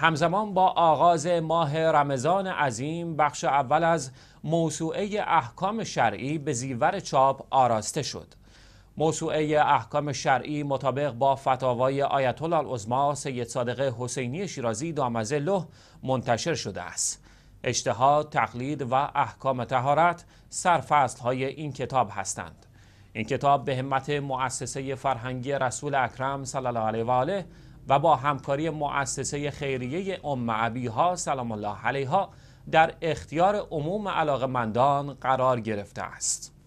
همزمان با آغاز ماه رمضان عظیم بخش اول از موسوعه احکام شرعی به زیور چاپ آراسته شد موسوعه احکام شرعی مطابق با فتاوای آیت الله العظما سید صادق حسینی شیرازی دامزه له منتشر شده است اجتهاد، تقلید و احکام تهارت سرفصل های این کتاب هستند این کتاب به همت مؤسسه فرهنگی رسول اکرم صلی الله علیه و آله و با همکاری مؤسسه خیریه ام عبی ها سلام الله علیها در اختیار عموم علاقمندان قرار گرفته است.